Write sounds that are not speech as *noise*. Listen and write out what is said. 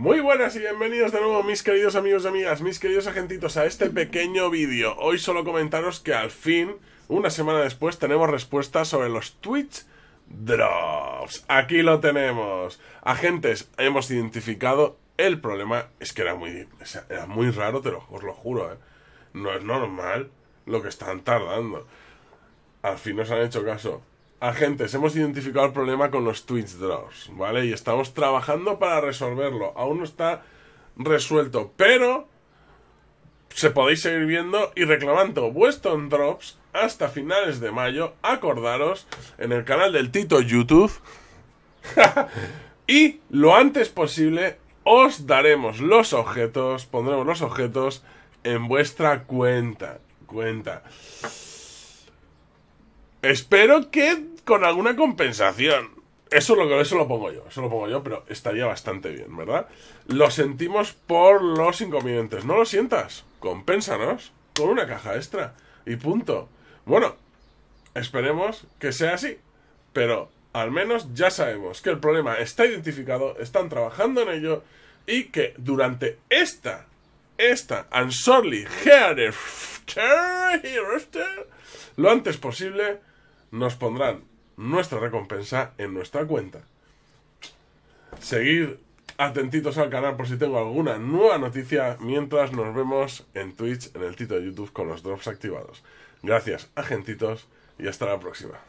Muy buenas y bienvenidos de nuevo mis queridos amigos y amigas, mis queridos agentitos a este pequeño vídeo. Hoy solo comentaros que al fin, una semana después, tenemos respuestas sobre los Twitch Drops. Aquí lo tenemos. Agentes, hemos identificado el problema. Es que era muy, era muy raro, te lo, os lo juro. ¿eh? No es normal lo que están tardando. Al fin nos han hecho caso. Agentes, hemos identificado el problema con los Twitch Drops, ¿vale? Y estamos trabajando para resolverlo. Aún no está resuelto, pero se podéis seguir viendo y reclamando vuestros drops hasta finales de mayo. Acordaros en el canal del Tito YouTube. *laughs* y lo antes posible os daremos los objetos, pondremos los objetos en vuestra cuenta. Cuenta. Espero que con alguna compensación. Eso lo, eso lo pongo yo, eso lo pongo yo, pero estaría bastante bien, ¿verdad? Lo sentimos por los inconvenientes. No lo sientas, compénsanos con una caja extra y punto. Bueno, esperemos que sea así, pero al menos ya sabemos que el problema está identificado, están trabajando en ello y que durante esta, esta Ansorli Hereafter, lo antes posible, nos pondrán nuestra recompensa en nuestra cuenta. Seguir atentitos al canal por si tengo alguna nueva noticia mientras nos vemos en Twitch, en el Tito de YouTube con los drops activados. Gracias, agentitos, y hasta la próxima.